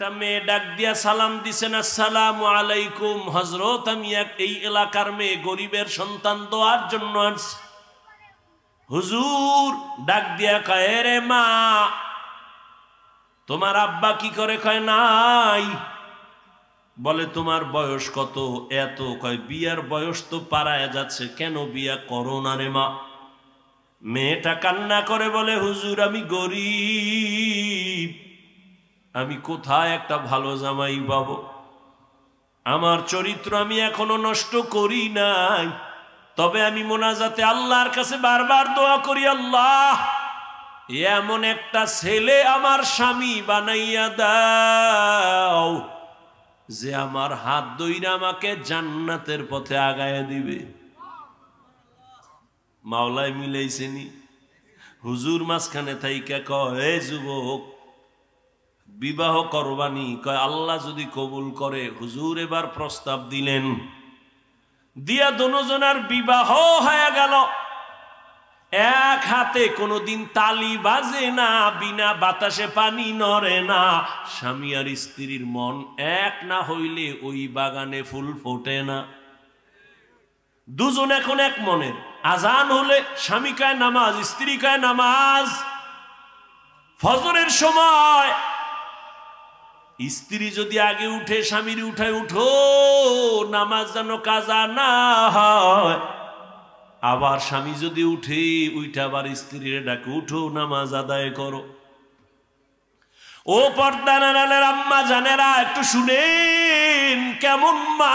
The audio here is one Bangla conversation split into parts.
একটা মেয়ে ডাক দিয়া সালাম দিছেন আসসালাম আলাইকুম হজরত আমি এক এই এলাকার মেয়ে গরিবের সন্তান দোয়ার জন্য আসছি হুজুর ডাক দিয়া কয় রে মা তোমার আব্বা কি করে কয় নাই বলে তোমার বয়স কত এত কয় বিয়ার বয়স তো পাড়ায় যাচ্ছে কেন বিয়া করো না রে মা মেয়েটা কান্না করে বলে হুজুর আমি গরিব আমি কোথায় একটা ভালো জামাই পাব আমার চরিত্র আমি এখনো নষ্ট করি নাই তবে আমি মোনাজাতে আল্লাহর কাছে বারবার দোয়া করি আল্লাহ এমন একটা ছেলে আমার স্বামী বানাইয়া দাও যে আমার হাত দইরা আমাকে জান্নাতের পথে আগায় দিবে মাওলায় মিলাইছেনি হুজুর মাঝখানে থাইকা কয় যুবক বিবাহ করবানি কয় আল্লাহ যদি কবুল করে হুজুর এবার প্রস্তাব দিলেন দিয়া দুজনার বিবাহ হয়ে গেল এক হাতে কোনদিন তালি বাজে না বিনা বাতাসে পানি নড়ে না স্বামী আর স্ত্রীর মন এক না হইলে ওই বাগানে ফুল ফোটে না দুজন এখন এক মনের আজান হলে স্বামী কায় নামাজ স্ত্রী কায় নামাজ ফজরের সময় স্ত্রী যদি আগে উঠে স্বামীর উঠায় উঠো নামাজ যেন কাজা না হয় আবার স্বামী যদি উঠে উইটা আবার স্ত্রীর ডাকে উঠো নামাজ আদায় করো ও পর্দা নানালের আম্মা জানেরা একটু শুনেন কেমন মা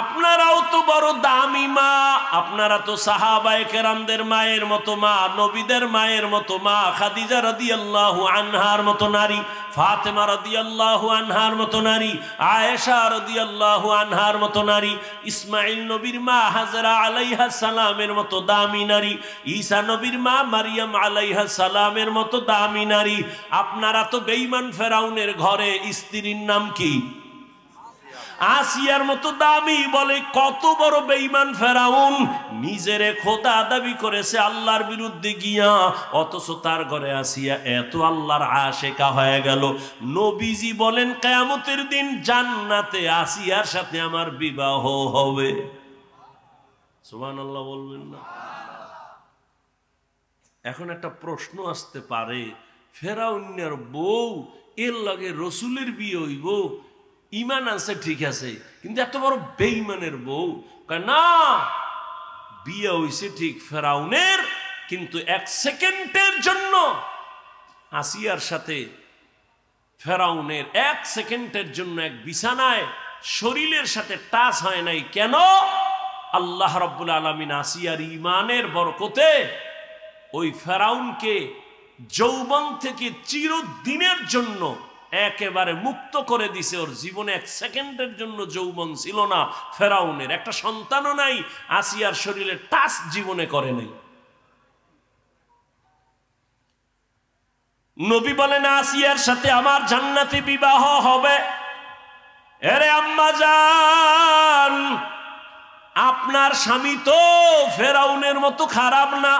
আপনারাও তো বড় দামি মা আপনারা তো সাহাবায় কেরামদের মায়ের মতো মা নবীদের মায়ের মতো মা খাদিজা রদি আল্লাহ আনহার মতো নারী ফাতেমা রদি আল্লাহ আনহার মতো নারী আয়েশা রদি আল্লাহ আনহার মতো নারী ইসমাইল নবীর মা হাজরা আলাইহা সালামের মতো দামি নারী ঈসা নবীর মা মারিয়াম আলাইহা সালামের মতো দামি নারী আপনারা তো বেইমান ফেরাউনের ঘরে স্ত্রীর নাম কি আসিয়ার মতো দামি বলে কত বড় বেইমান ফেরাউন নিজের খোদা দাবি করেছে আল্লাহর বিরুদ্ধে গিয়া অথচ তার ঘরে আসিয়া এত আল্লাহর আশেকা হয়ে গেল নবীজি বলেন কেয়ামতের দিন জান্নাতে আসিয়ার সাথে আমার বিবাহ হবে সুবান আল্লাহ বলবেন না এখন একটা প্রশ্ন আসতে পারে ফেরাউন্যের বউ এর লগে রসুলের বিয়ে হইব ইমান আছে ঠিক আছে কিন্তু এত বড় বেইমানের বউ না বিয়ে হয়েছে ঠিক ফেরাউনের কিন্তু এক সেকেন্ডের জন্য আসিয়ার সাথে ফেরাউনের এক সেকেন্ডের জন্য এক বিছানায় শরীরের সাথে টাচ হয় নাই কেন আল্লাহ রব্বুল আলমিন আসিয়ার ইমানের বরকতে ওই ফেরাউনকে যৌবন থেকে চিরদিনের জন্য একেবারে মুক্ত করে দিছে ওর জীবনে এক সেকেন্ডের জন্য যৌবন ছিল না ফেরাউনের একটা সন্তানও নাই আসিয়ার শরীরে টাচ জীবনে করে নাই নবী বলেন আসিয়ার সাথে আমার জান্নাতি বিবাহ হবে এরে আম্মা যান আপনার স্বামী তো ফেরাউনের মতো খারাপ না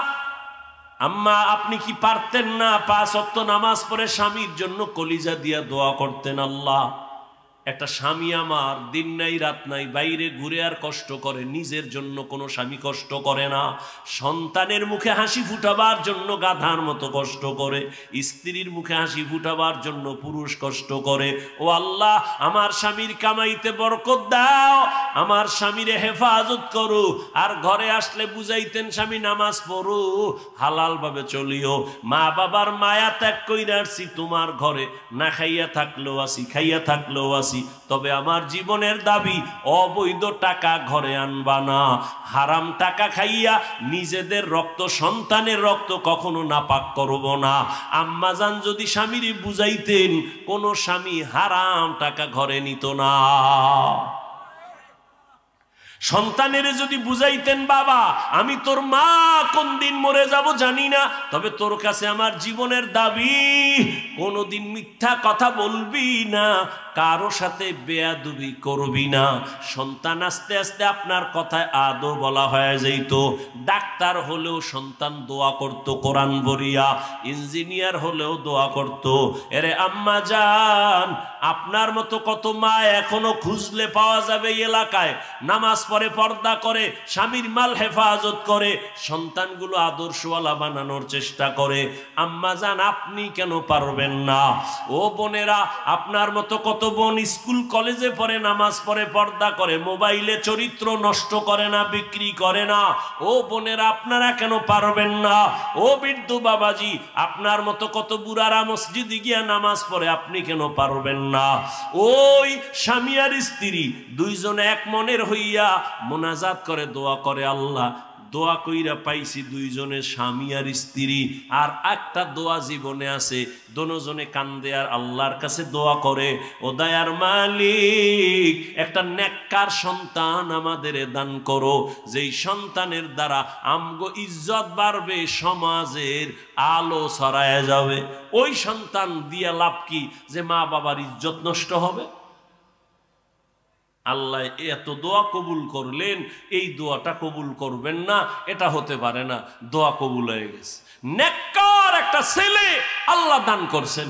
আম্মা আপনি কি পারতেন না পাঁচ অত্ত নামাজ পড়ে স্বামীর জন্য কলিজা দিয়া দোয়া করতেন আল্লাহ একটা স্বামী আমার দিন নাই রাত নাই বাইরে ঘুরে আর কষ্ট করে নিজের জন্য কোনো স্বামী কষ্ট করে না সন্তানের মুখে হাসি ফুটাবার জন্য গাধার মতো কষ্ট করে স্ত্রীর মুখে হাসি ফুটাবার জন্য পুরুষ কষ্ট করে ও আল্লাহ আমার স্বামীর কামাইতে বরকত দাও আমার স্বামীরে হেফাজত করো আর ঘরে আসলে বুঝাইতেন স্বামী নামাজ পড়ো হালালভাবে চলিও মা বাবার মায়া ত্যাগ কইরা আসছি তোমার ঘরে না খাইয়া থাকলেও আসি খাইয়া থাকলেও আসি আছি তবে আমার জীবনের দাবি অবৈধ টাকা ঘরে আনবা না হারাম টাকা খাইয়া নিজেদের রক্ত সন্তানের রক্ত কখনো নাপাক করব না আম্মাজান যদি স্বামীর বুঝাইতেন কোন স্বামী হারাম টাকা ঘরে নিত না সন্তানের যদি বুঝাইতেন বাবা আমি তোর মা কোন দিন মরে যাব জানি না তবে তোর কাছে আমার জীবনের দাবি কোনোদিন মিথ্যা কথা বলবি না কারো সাথে বেয়াদুবি করবি না সন্তান আস্তে আস্তে আপনার কথায় আদৌ বলা হয়ে যেত ডাক্তার হলেও সন্তান দোয়া করতো কোরআন বরিয়া ইঞ্জিনিয়ার হলেও দোয়া করতো এরে আম্মা যান আপনার মতো কত মা এখনো খুঁজলে পাওয়া যাবে এলাকায় নামাজ পরে পর্দা করে স্বামীর মাল হেফাজত করে সন্তানগুলো আদর্শওয়ালা বানানোর চেষ্টা করে আম্মা যান আপনি কেন পারবেন না ও বোনেরা আপনার মতো কত বোন স্কুল কলেজে পড়ে নামাজ পড়ে পর্দা করে মোবাইলে চরিত্র নষ্ট করে না বিক্রি করে না ও বোনের আপনারা কেন পারবেন না ও বৃদ্ধ বাবাজি আপনার মতো কত বুড়ারা মসজিদে গিয়া নামাজ পড়ে আপনি কেন পারবেন না ওই স্বামী আর স্ত্রী দুইজন এক মনের হইয়া মোনাজাত করে দোয়া করে আল্লাহ দোয়া কইরা পাইছি দুইজনে স্বামী আর স্ত্রী আর একটা দোয়া জীবনে আছে দনোজনে কান্দে আর আল্লাহর কাছে দোয়া করে ও দায়ার মালিক একটা নেককার সন্তান আমাদের দান করো যেই সন্তানের দ্বারা আমগো ইজ্জত বাড়বে সমাজের আলো ছড়ায় যাবে ওই সন্তান দিয়া লাভ কি যে মা বাবার ইজ্জত নষ্ট হবে আল্লাহ এত দোয়া কবুল করলেন এই দোয়াটা কবুল করবেন না এটা হতে পারে না দোয়া কবুল হয়ে গেছে নেককার একটা ছেলে আল্লাহ দান করছেন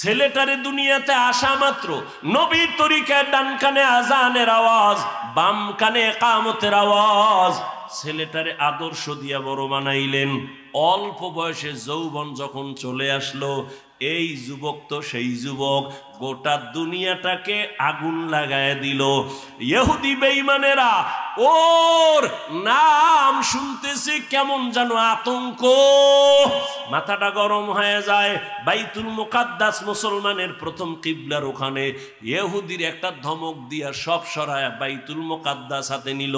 ছেলেটারে দুনিয়াতে আসা মাত্র নবীর তরিকার ডান কানে আজানের আওয়াজ বাম কানে কামতের আওয়াজ ছেলেটারে আদর্শ দিয়া বড় বানাইলেন অল্প বয়সে যৌবন যখন চলে আসলো এই যুবক তো সেই যুবক গোটা দুনিয়াটাকে আগুন লাগায় দিল ইহুদি বেইমানেরা ওর নাম শুনতেছে কেমন যেন আতঙ্ক মাথাটা গরম হয়ে যায় বাইতুল মুকাদ্দাস মুসলমানের প্রথম কিবলার ওখানে ইহুদির একটা ধমক দিয়া সব সরায় বাইতুল মুকাদ্দাস হাতে নিল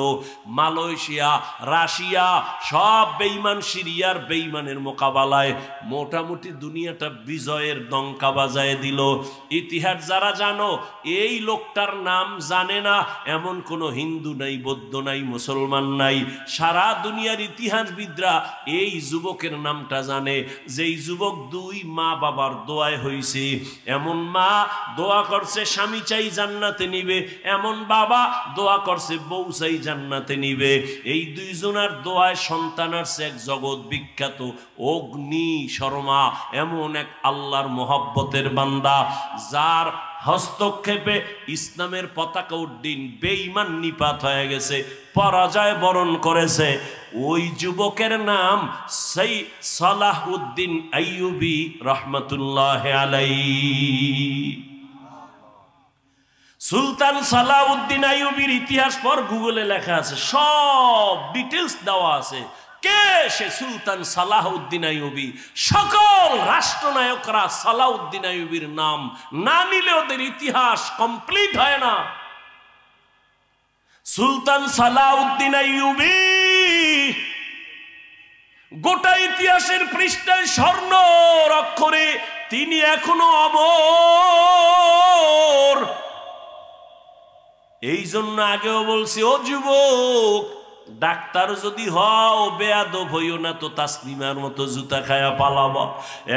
মালয়েশিয়া রাশিয়া সব বেইমান সিরিয়ার বেইমানের মোকাবেলায় মোটামুটি দুনিয়াটা বিজয়ের দঙ্কা বাজায় দিল ইতিহাস যারা জানো এই লোকটার নাম জানে না এমন কোনো হিন্দু নাই বৌদ্ধ নাই মুসলমান নাই সারা দুনিয়ার ইতিহাসবিদরা এই যুবকের নামটা জানে যেই যুবক দুই মা বাবার দোয়ায় হইছে এমন মা দোয়া করছে স্বামী চাই জান্নাতে নিবে এমন বাবা দোয়া করছে বউ চাই জান্নাতে নিবে এই দুইজনার দোয়ায় সন্তান আসছে এক জগৎ বিখ্যাত অগ্নি শর্মা এমন এক আল্লাহর মোহব্বতের বান্দা যার হস্তক্ষেপে ইসলামের পতাকা উড্ডিন বেঈমান নিপাত হয়ে গেছে পরাজয় বরণ করেছে ওই যুবকের নাম সেই সালাহ উদ্দিন আইয়ুবি রহমতুল্লাহ আলাই সুলতান সালাউদ্দিন আইয়ুবির ইতিহাস পর গুগলে লেখা আছে সব ডিটেলস দেওয়া আছে কে সে সুলতান সালাহউদ্দিন আইবি সকল রাষ্ট্রনায়করা সালাহউদ্দিন আইবির নাম না নিলে ওদের ইতিহাস কমপ্লিট হয় না সুলতান সালাহউদ্দিন আইবি গোটা ইতিহাসের পৃষ্ঠায় স্বর্ণ অক্ষরে তিনি এখনো অমর এই জন্য আগেও বলছি ও যুবক ডাক্তার যদি হও বেয়াদব হইও না তো তাসলিমার মতো জুতা খায়া পালাব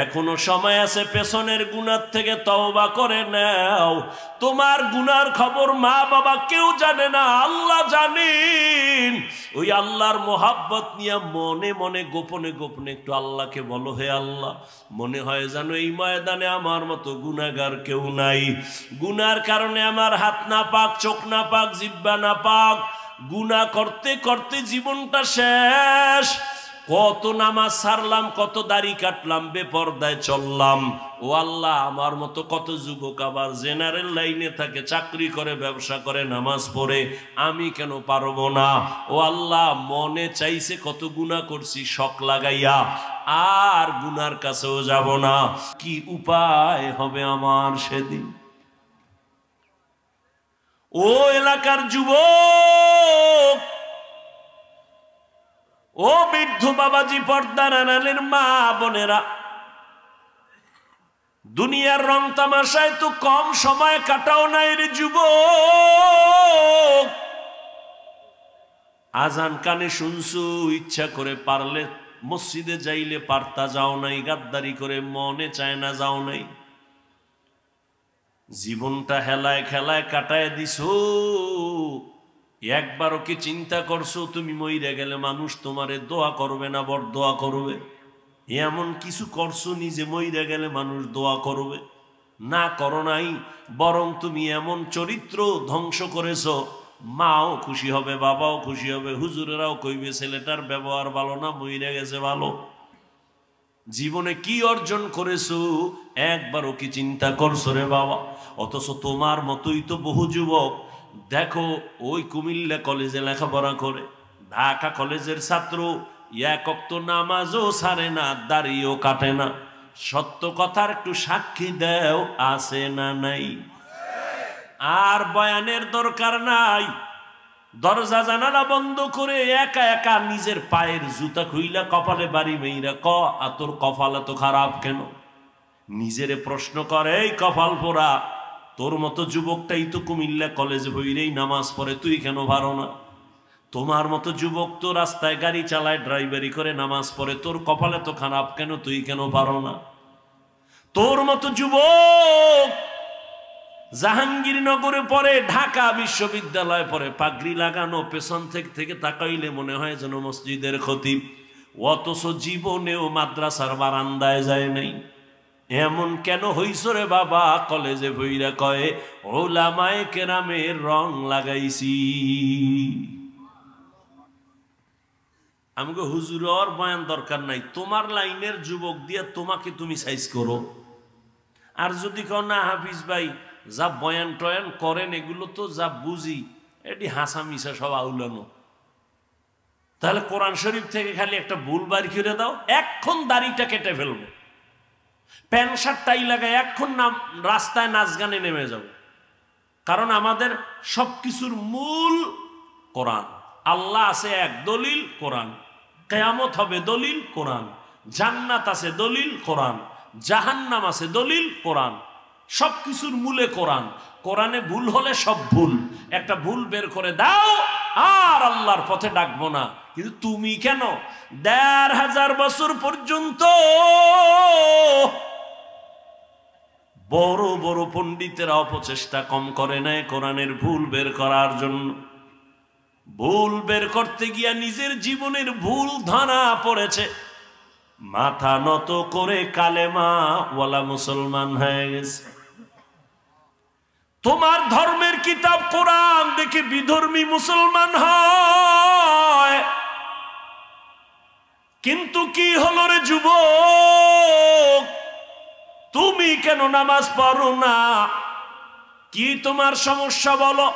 এখনো সময় আছে পেছনের গুনার থেকে তওবা করে নাও তোমার গুনার খবর মা বাবা কেউ জানে না আল্লাহ জানেন ওই আল্লাহর মোহাব্বত নিয়ে মনে মনে গোপনে গোপনে একটু আল্লাহকে বলো হে আল্লাহ মনে হয় যেন এই ময়দানে আমার মতো গুনাগার কেউ নাই গুনার কারণে আমার হাত না পাক চোখ না পাক জিব্বা না পাক গুনা করতে করতে জীবনটা শেষ কত নামাজ সারলাম কত দাড়ি কাটলাম বেপর্দায় চললাম ও আল্লাহ আমার মতো কত যুবক আবার জেনারেল লাইনে থাকে চাকরি করে ব্যবসা করে নামাজ পড়ে আমি কেন পারব না ও আল্লাহ মনে চাইছে কত গুণা করছি শখ লাগাইয়া আর গুনার কাছেও যাব না কি উপায় হবে আমার সেদিন ও এলাকার যুবক ও বৃদ্ধ বাবাজি পর্দার আনালের মা বোনেরা দুনিয়ার রং তামাশায় তো কম সময় কাটাও নাই রে যুবক আজান কানে শুনছু ইচ্ছা করে পারলে মসজিদে যাইলে পারতা যাও নাই গাদ্দারি করে মনে চায় না যাও নাই জীবনটা হেলায় খেলায় কাটায় দিছো একবারও কি চিন্তা করছো তুমি মইরে গেলে মানুষ তোমারে দোয়া করবে না বর দোয়া করবে এমন কিছু করছো নিজে মইরে গেলে মানুষ দোয়া করবে না করো নাই বরং তুমি এমন চরিত্র ধ্বংস করেছ মাও খুশি হবে বাবাও খুশি হবে হুজুরেরাও কইবে ছেলেটার ব্যবহার ভালো না মইরে গেছে ভালো জীবনে কি অর্জন করেছো একবারও কি চিন্তা করছো রে বাবা অথচ তোমার মতোই তো বহু যুবক দেখো ওই কুমিল্লা কলেজে লেখাপড়া করে ঢাকা কলেজের ছাত্র একক তো নামাজও সারে না দাঁড়িয়েও কাটে না সত্য কথার একটু সাক্ষী দেও আছে না নাই আর বয়ানের দরকার নাই দরজা জানালা বন্ধ করে একা একা নিজের পায়ের জুতা খুইলা কপালে বাড়ি মেয়েরা ক আর তোর কপাল এত খারাপ কেন নিজেরে প্রশ্ন করে এই কপাল পোড়া তোর মতো যুবকটাই তো কুমিল্লা কলেজ বইরেই নামাজ পড়ে তুই কেন ভারো না তোমার মতো যুবক তো রাস্তায় গাড়ি চালায় ড্রাইভারি করে নামাজ পড়ে তোর কপালে তো খারাপ কেন তুই কেন পারো না তোর মতো যুবক জাহাঙ্গীরনগরে পরে ঢাকা বিশ্ববিদ্যালয় পরে পাগড়ি লাগানো পেছন থেকে থেকে তাকাইলে মনে হয় যেন মসজিদের খতিব অথচ জীবনেও মাদ্রাসার বারান্দায় যায় নাই এমন কেন হইছ রে বাবা কলেজে ভৈরা কয়ে ওলামায় কেরামের রং লাগাইছি আমাকে হুজুরর বয়ান দরকার নাই তোমার লাইনের যুবক দিয়ে তোমাকে তুমি সাইজ করো আর যদি কও না হাফিজ ভাই যা বয়ান টয়ান করেন এগুলো তো যা বুঝি এটি হাসা মিশা সব আউলানো তাহলে কোরআন শরীফ থেকে খালি একটা ভুল বাড়ি করে দাও এক্ষণ দাড়িটা কেটে ফেলবো প্যান্ট শার্ট এলাকায় লাগায় এক্ষণ নাম রাস্তায় নাচ গানে নেমে যাব কারণ আমাদের সব কিছুর মূল কোরআন আল্লাহ আছে এক দলিল কোরআন কেয়ামত হবে দলিল কোরআন জান্নাত আছে দলিল কোরআন জাহান্নাম আছে দলিল কোরআন সব কিছুর মূলে কোরআন কোরআনে ভুল হলে সব ভুল একটা ভুল বের করে দাও আর আল্লাহর পথে ডাকবো না কিন্তু তুমি কেন দেড় হাজার বছর পর্যন্ত বড় বড় পণ্ডিতেরা অপচেষ্টা কম করে নেয় কোরআনের ভুল বের করার জন্য ভুল বের করতে গিয়া নিজের জীবনের ভুল ধানা পড়েছে মাথা নত করে কালেমা ওয়ালা মুসলমান হয়ে গেছে তোমার ধর্মের কিতাব কোরআন দেখে বিধর্মী মুসলমান হয় কিন্তু কি হলো রে যুবক তুমি কেন নামাজ পড়ো না কি তোমার সমস্যা বলো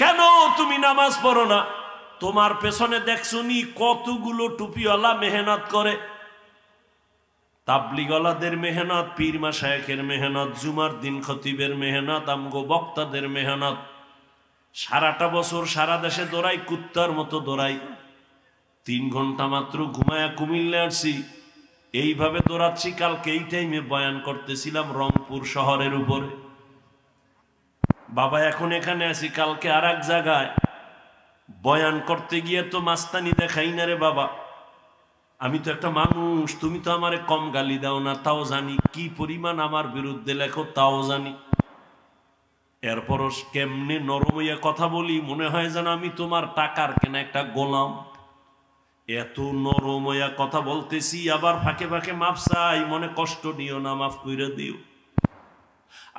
কেন তুমি নামাজ পড়ো না তোমার পেছনে দেখছুনি কতগুলো টুপিওয়ালা মেহনত করে তাবলিগলাদের মেহনত পীরমা শেখের মেহনত জুমার দিন খতিবের মেহনত আমগো বক্তাদের মেহনত সারাটা বছর সারা দেশে দৌড়াই কুত্তার মতো দৌড়াই তিন ঘন্টা মাত্র ঘুমায়া কুমিল্লে আসছি এইভাবে দৌড়াচ্ছি কালকে এই টাইমে বয়ান করতেছিলাম রংপুর শহরের উপরে বাবা এখন এখানে আছি কালকে আর এক জায়গায় বয়ান করতে গিয়ে তো মাস্তানি দেখাই না রে বাবা আমি তো একটা মানুষ তুমি তো আমারে কম গালি দাও না তাও জানি কি পরিমাণ আমার বিরুদ্ধে লেখো তাও জানি এরপর কেমনে নরম হইয়া কথা বলি মনে হয় যেন আমি তোমার টাকার কেনা একটা গোলাম এত নরম হইয়া কথা বলতেছি আবার ফাঁকে ফাঁকে মাফ চাই মনে কষ্ট নিও না মাফ করে দিও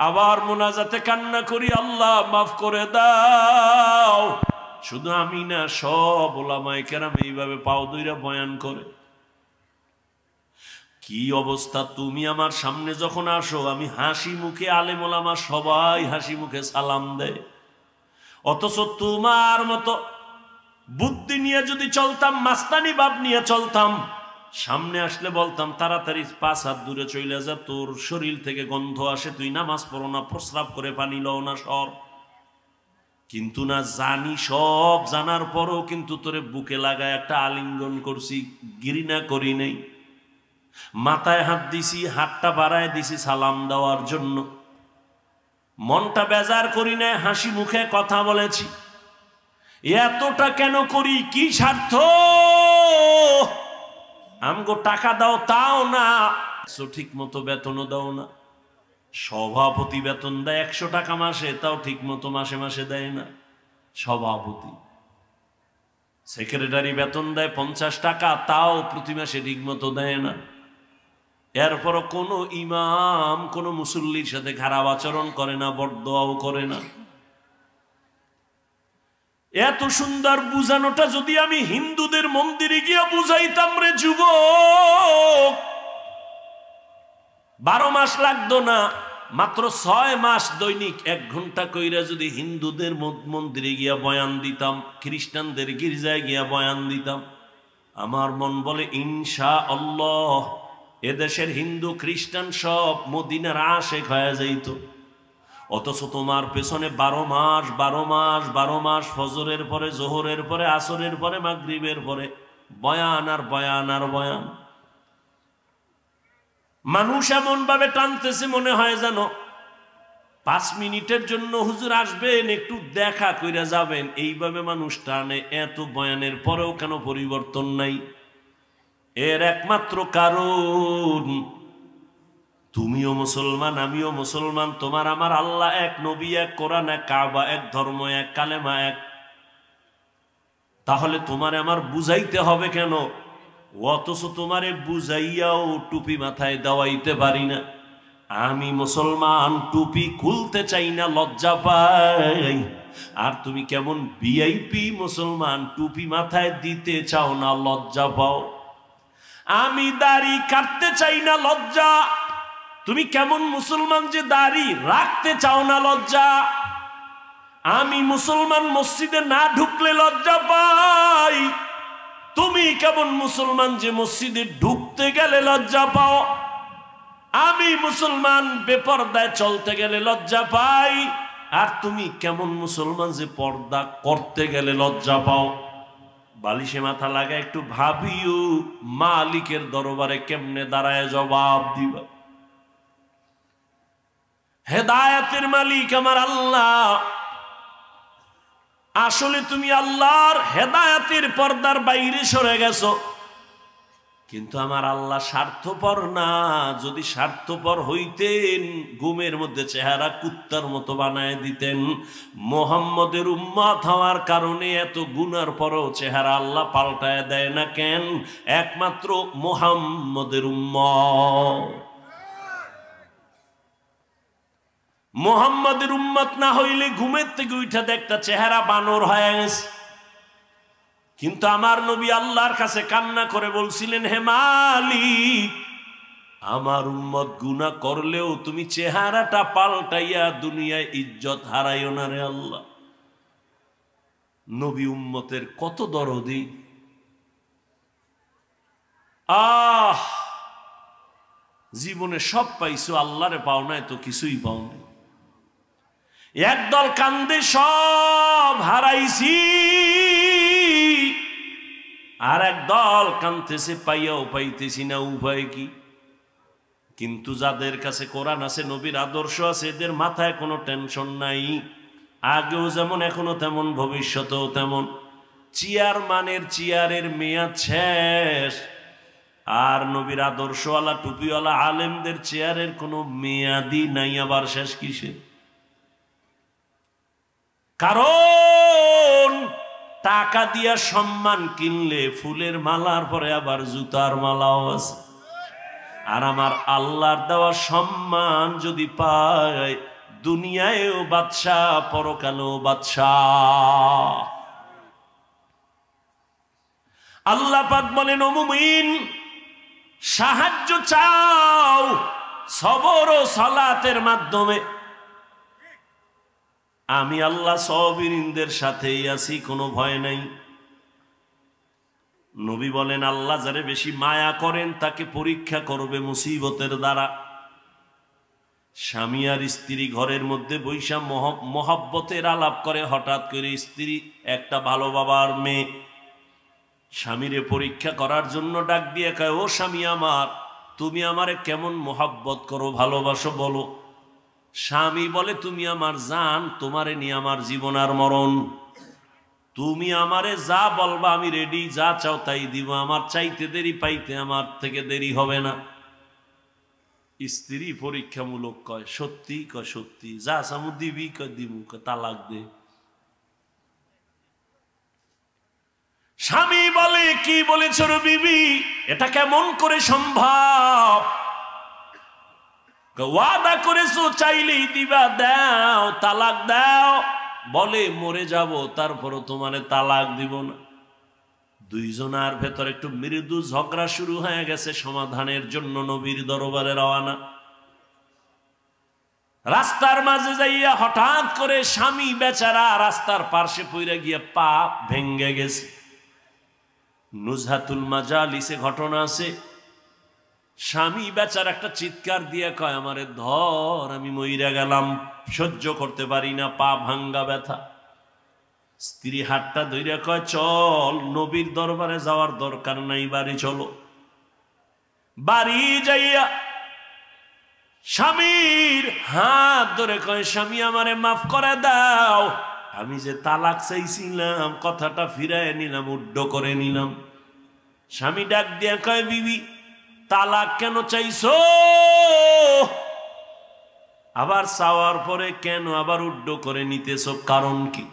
আবার মোনাজাতে কান্না করি আল্লাহ মাফ করে দাও শুধু আমি না সব ওলামায় কেরাম এইভাবে পাও দইরা বয়ান করে কি অবস্থা তুমি আমার সামনে যখন আসো আমি হাসি মুখে আলেম ওলামা সবাই হাসি মুখে সালাম দেয় অথচ তোমার মতো বুদ্ধি নিয়ে যদি চলতাম মাস্তানি বাপ নিয়ে চলতাম সামনে আসলে বলতাম তাড়াতাড়ি পাঁচ হাত দূরে চলে যা তোর শরীর থেকে গন্ধ আসে তুই নামাজ পড়ো না প্রস্রাব করে পানি লও না সর কিন্তু না জানি সব জানার পরও কিন্তু তোরে বুকে লাগায় একটা আলিঙ্গন করছি গিরিনা করি নেই মাথায় হাত দিছি হাতটা বাড়ায় দিছি সালাম দেওয়ার জন্য মনটা বেজার করি নাই হাসি মুখে কথা বলেছি এতটা কেন করি কি স্বার্থ আমগো টাকা দাও তাও না সঠিক মতো বেতনও দাও না সভাপতি বেতন দেয় একশো টাকা মাসে তাও ঠিক মতো মাসে মাসে দেয় না সভাপতি সেক্রেটারি বেতন দেয় পঞ্চাশ টাকা তাও প্রতি মাসে ঠিক মতো দেয় না এরপর কোনো ইমাম কোনো মুসল্লির সাথে খারাপ আচরণ করে না বরদোয়াও করে না এত সুন্দর বুঝানোটা যদি আমি হিন্দুদের মন্দিরে গিয়ে বুঝাইতাম রে যুবক বারো মাস লাগতো না মাত্র ছয় মাস দৈনিক এক ঘন্টা কইরা যদি হিন্দুদের মন্দিরে গিয়া বয়ান দিতাম খ্রিস্টানদের গির্জায় গিয়া বয়ান দিতাম আমার মন বলে ইনসা অল্লাহ এদেশের হিন্দু খ্রিস্টান সব মদিনার আশে খায়া যাইত অথচ তোমার পেছনে বারো মাস বারো মাস বারো মাস ফজরের পরে জোহরের পরে আসরের পরে মাগরীবের পরে বয়ান আর বয়ান আর বয়ান মানুষ এমনভাবে টানতেছে মনে হয় যেন পাঁচ মিনিটের জন্য হুজুর আসবেন একটু দেখা কইরা যাবেন এইভাবে মানুষ টানে এত বয়ানের পরেও কেন পরিবর্তন নাই এর একমাত্র কারণ তুমিও মুসলমান আমিও মুসলমান তোমার আমার আল্লাহ এক নবী এক কোরআন এক কাবা এক ধর্ম এক কালেমা এক তাহলে তোমার আমার বুঝাইতে হবে কেন অথচ তোমারে বুঝাইয়াও টুপি মাথায় দেওয়াইতে পারি না আমি মুসলমান টুপি খুলতে চাই না লজ্জা পাই আর তুমি কেমন বিআইপি মুসলমান টুপি মাথায় দিতে চাও না লজ্জা পাও আমি দাড়ি কাটতে চাই না লজ্জা তুমি কেমন মুসলমান যে দাড়ি রাখতে চাও না লজ্জা আমি মুসলমান মসজিদে না ঢুকলে লজ্জা পাই তুমি কেমন মুসলমান যে মসজিদে ঢুকতে গেলে লজ্জা পাও আমি মুসলমান বেপর্দায় চলতে গেলে লজ্জা পাই আর তুমি কেমন মুসলমান যে পর্দা করতে গেলে লজ্জা পাও বালিশে মাথা লাগা একটু ভাবিও মালিকের দরবারে কেমনে দাঁড়ায় জবাব দিবা হেদায়াতের মালিক আমার আল্লাহ আসলে তুমি আল্লাহর হেদায়াতের পর্দার বাইরে সরে গেছ কিন্তু আমার আল্লাহ স্বার্থপর না যদি স্বার্থপর হইতেন গুমের মধ্যে চেহারা কুত্তার মতো বানায় দিতেন মোহাম্মদের উম্মাদ হওয়ার কারণে এত গুনার পরও চেহারা আল্লাহ পাল্টায় দেয় না কেন একমাত্র মোহাম্মদের উম্মা মোহাম্মদের উম্মত না হইলে ঘুমের থেকে উঠে দেখটা চেহারা বানর হয়ে গেছে কিন্তু আমার নবী আল্লাহর কাছে কান্না করে বলছিলেন হেমালি আমার উম্মত গুণা করলেও তুমি চেহারাটা পাল্টাইয়া দুনিয়ায় ইজ্জত হারাইও না রে আল্লাহ নবী উম্মতের কত দরদি আহ জীবনে সব পাইছো আল্লাহরে পাও নাই তো কিছুই পাও নাই একদল কান্দে সব হারাইছি আর একদল কান্দতেছে পাইয়াও পাইতেছি না উপায় কি কিন্তু যাদের কাছে কোরআন আছে নবীর আদর্শ আছে এদের মাথায় কোনো টেনশন নাই আগেও যেমন এখনো তেমন ভবিষ্যতেও তেমন চেয়ার মানের চেয়ারের মেয়াদ শেষ আর নবীর আদর্শওয়ালা টুপিওয়ালা আলেমদের চেয়ারের কোনো মেয়াদি নাই আবার শেষ কিসের কারণ টাকা দিয়া সম্মান কিনলে ফুলের মালার পরে আবার জুতার মালাও আছে আর আমার আল্লাহর দেওয়া সম্মান যদি পায় দুনিয়ায়ও বাদশাহ পরকালেও বাদশাহ আল্লাহ পাক বলেন অমুমিন সাহায্য চাও সবর ও সালাতের মাধ্যমে আমি আল্লাহ সবিরিনদের সাথেই আছি কোনো ভয় নাই নবী বলেন আল্লাহ যারে বেশি মায়া করেন তাকে পরীক্ষা করবে মুসিবতের দ্বারা স্বামী আর স্ত্রী ঘরের মধ্যে বৈশা মহাব্বতের আলাপ করে হঠাৎ করে স্ত্রী একটা ভালো বাবার মেয়ে স্বামীরে পরীক্ষা করার জন্য ডাক দিয়ে কয় ও স্বামী আমার তুমি আমারে কেমন মোহাব্বত করো ভালোবাসো বলো স্বামী বলে তুমি আমার জান তোমারে নিয়ে আমার জীবন আর মরণ তুমি আমারে যা বলবা আমি রেডি যা চাও তাই দিব আমার চাইতে দেরি পাইতে আমার থেকে দেরি হবে না স্ত্রী পরীক্ষামূলক কয় সত্যি কয় সত্যি যা সামু দিবি কয় দিব তা লাগবে স্বামী বলে কি বলেছ রবি এটা কেমন করে সম্ভব ওয়াদা করেছো চাইলেই দিবা দাও তালাক দাও বলে মরে যাব তারপরও তোমারে তালাক দিব না দুইজনার ভেতর একটু মৃদু ঝগড়া শুরু হয়ে গেছে সমাধানের জন্য নবীর দরবারে রওনা রাস্তার মাঝে যাইয়া হঠাৎ করে স্বামী বেচারা রাস্তার পার্শ্বে পইরা গিয়া পা ভেঙ্গে গেছে নুজহাতুল মাজালিসে ঘটনা আছে স্বামী বেচার একটা চিৎকার দিয়ে কয় আমারে ধর আমি মইরা গেলাম সহ্য করতে পারি না পা ভাঙ্গা ব্যথা স্ত্রী হাতটা ধৈরে কয় চল নবীর দরবারে যাওয়ার দরকার নাই বাড়ি চলো বাড়ি যাইয়া স্বামীর হাত ধরে কয় স্বামী আমারে মাফ করে দাও আমি যে তালাক চাইছিলাম কথাটা ফিরায় নিলাম উড্ড করে নিলাম স্বামী ডাক দিয়া কয় বিবি তালাক কেন চাইছো আবার চাওয়ার পরে কেন আবার উড্ড করে নিতেছ কারণ কি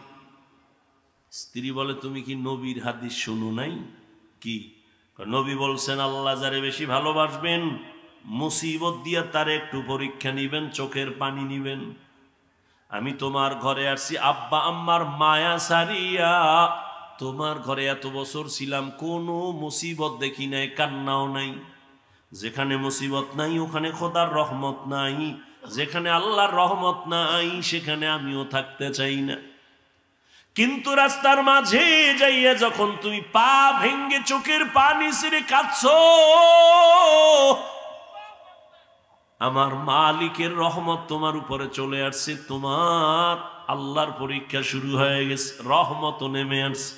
স্ত্রী বলে তুমি কি নবীর হাদিস শুনো নাই কি নবী বলছেন আল্লাহ যারে বেশি ভালোবাসবেন মুসিবত দিয়া তার একটু পরীক্ষা নিবেন চোখের পানি নিবেন আমি তোমার ঘরে আসছি আব্বা আম্মার মায়া সারিয়া তোমার ঘরে এত বছর ছিলাম কোনো মুসিবত দেখি নাই কান্নাও নাই যেখানে মুসিবত নাই ওখানে খোদার রহমত নাই যেখানে আল্লাহর রহমত নাই সেখানে আমিও থাকতে চাই না কিন্তু রাস্তার মাঝে যাইয়া যখন তুমি পা ভেঙ্গে চোখের পানি সেরে কাঁদছ আমার মালিকের রহমত তোমার উপরে চলে আসছে তোমার আল্লাহর পরীক্ষা শুরু হয়ে গেছে রহমত নেমে আসছে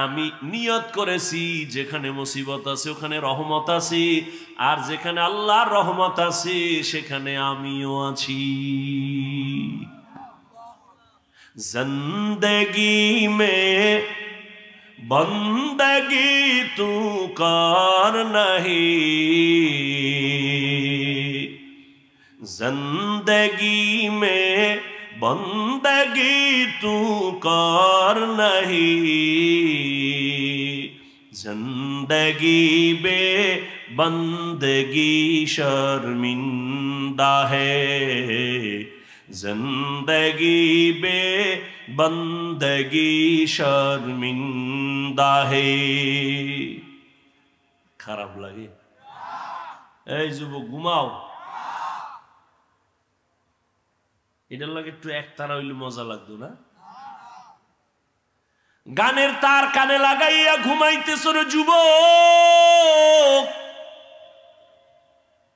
আমি নিয়ত করেছি যেখানে মুসিবত আছে ওখানে রহমত আছে আর যেখানে আল্লাহর রহমত আছে সেখানে আমিও আছি জন্দগি মে বন্দগি তু কর নাহি জন্দগি মে बंदगी तू कार नहीं जिंदगी बे बंदगी शर्मिंदा है जिंदगी बे बंदगी शर्मिंदा है खराब लगे ऐ जुबो घुमाओ এটার লাগে একটু এক তারা হইলে মজা লাগতো না গানের তার কানে লাগাইয়া ঘুমাইতেছ রে যুব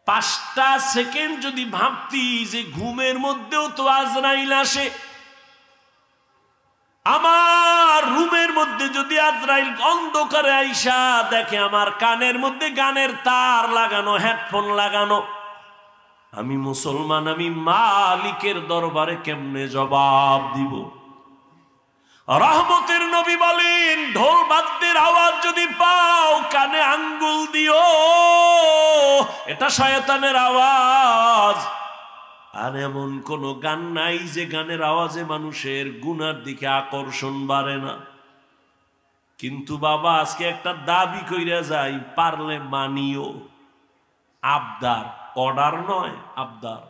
পাঁচটা সেকেন্ড যদি ভাবতি যে ঘুমের মধ্যেও তো আজ রাইল আসে আমার রুমের মধ্যে যদি আজরাইল অন্ধকারে আইসা দেখে আমার কানের মধ্যে গানের তার লাগানো হেডফোন লাগানো আমি মুসলমান আমি মালিকের দরবারে কেমনে জবাব দিব রহমতের নবী বলেন ঢোল বাদ্যের আওয়াজ যদি পাও কানে আঙ্গুল দিও এটা শয়তানের আওয়াজ আর এমন কোন গান নাই যে গানের আওয়াজে মানুষের গুনার দিকে আকর্ষণ বাড়ে না কিন্তু বাবা আজকে একটা দাবি কইরা যাই পারলে মানিও আবদার অর্ডার নয় আবদার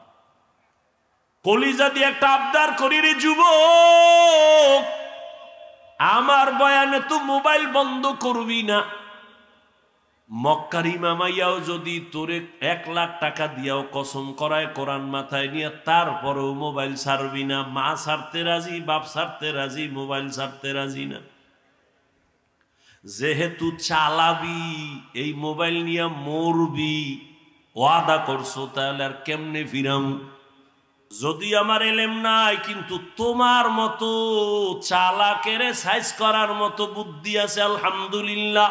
কলিজা দিয়ে একটা আবদার করি রে যুবক আমার বয়ানে তো মোবাইল বন্ধ করবি না মক্কারি মামাইয়াও যদি তোরে এক লাখ টাকা দিয়াও কসম করায় কোরআন মাথায় নিয়ে তারপরেও মোবাইল ছাড়বি না মা সারতে রাজি বাপ সারতে রাজি মোবাইল ছাড়তে রাজি না যেহেতু চালাবি এই মোবাইল নিয়ে মরবি ওয়াদা করছো তাহলে আর কেমনে ফিরাম যদি আমার এলেম নাই কিন্তু তোমার মতো চালাকের সাইজ করার মতো বুদ্ধি আছে আলহামদুলিল্লাহ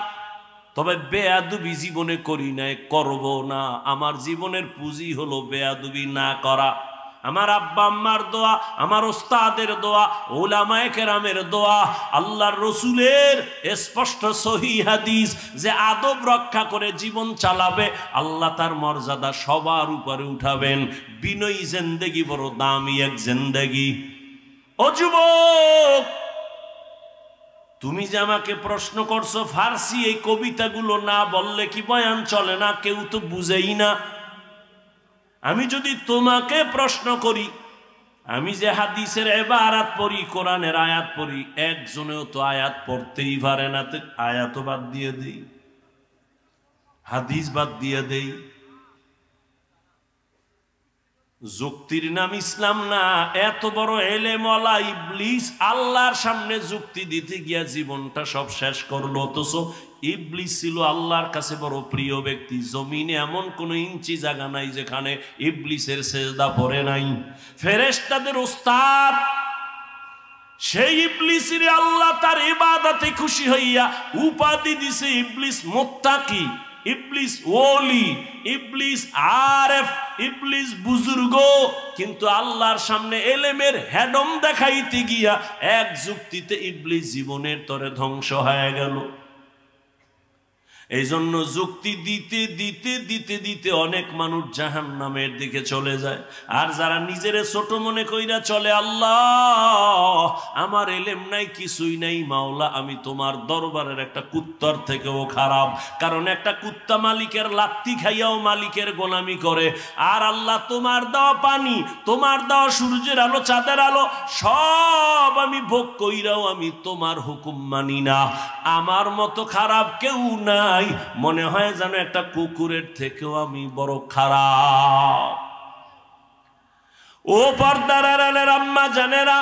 তবে বেয়াদুবি জীবনে করি নাই করব না আমার জীবনের পুঁজি হলো বেয়াদুবি না করা আমার আব্বা আম্মার দোয়া আমার ওস্তাদের দোয়া ওলামায় কেরামের দোয়া আল্লাহর রসুলের স্পষ্ট সহি হাদিস যে আদব রক্ষা করে জীবন চালাবে আল্লাহ তার মর্যাদা সবার উপরে উঠাবেন বিনয়ী জেন্দেগি বড় দামি এক জেন্দেগি ও তুমি যে আমাকে প্রশ্ন করছো ফার্সি এই কবিতাগুলো না বললে কি বয়ান চলে না কেউ তো বুঝেই না আমি যদি তোমাকে প্রশ্ন করি আমি যে হাদিসের এবার আয়াত পড়ি কোরআনের আয়াত পড়ি একজনেও তো আয়াত পড়তেই পারে না আয়াত বাদ দিয়ে দেই হাদিস বাদ দিয়ে দেই যুক্তির নাম ইসলাম না এত বড় এলে মলা ইবলিস আল্লাহর সামনে যুক্তি দিতে গিয়া জীবনটা সব শেষ করলো অথচ ইবলিস ছিল আল্লাহর কাছে বড় প্রিয় ব্যক্তি জমিনে এমন কোনো ইঞ্চি জায়গা নাই যেখানে ইবলিসের সেজদা পড়ে নাই ফেরেশতাদের উস্তাদ সেই ইবলিসের আল্লাহ তার ইবাদাতে খুশি হইয়া উপাধি দিছে ইবলিস কি ইবলিস ওলি ইবলিস আরএফ ইবলিস বুজুর্গ কিন্তু আল্লাহর সামনে এলেমের হ্যাডম দেখাইতে গিয়া এক যুক্তিতে ইবলিস জীবনের তরে ধ্বংস হয়ে গেল এই জন্য যুক্তি দিতে দিতে দিতে দিতে অনেক মানুষ জাহান নামের দিকে চলে যায় আর যারা নিজেরে ছোট মনে কইরা চলে আল্লাহ আমার এলেম নাই কিছুই নাই মাওলা আমি তোমার দরবারের একটা কুত্তার থেকেও খারাপ কারণ একটা কুত্তা মালিকের লাত্তি খাইয়াও মালিকের গোলামি করে আর আল্লাহ তোমার দেওয়া পানি তোমার দেওয়া সূর্যের আলো চাঁদের আলো সব আমি ভোগ কইরাও আমি তোমার হুকুম মানি না আমার মতো খারাপ কেউ না যাই মনে হয় যেন একটা কুকুরের থেকেও আমি বড় খারাপ ও পর্দার আম্মা জানেরা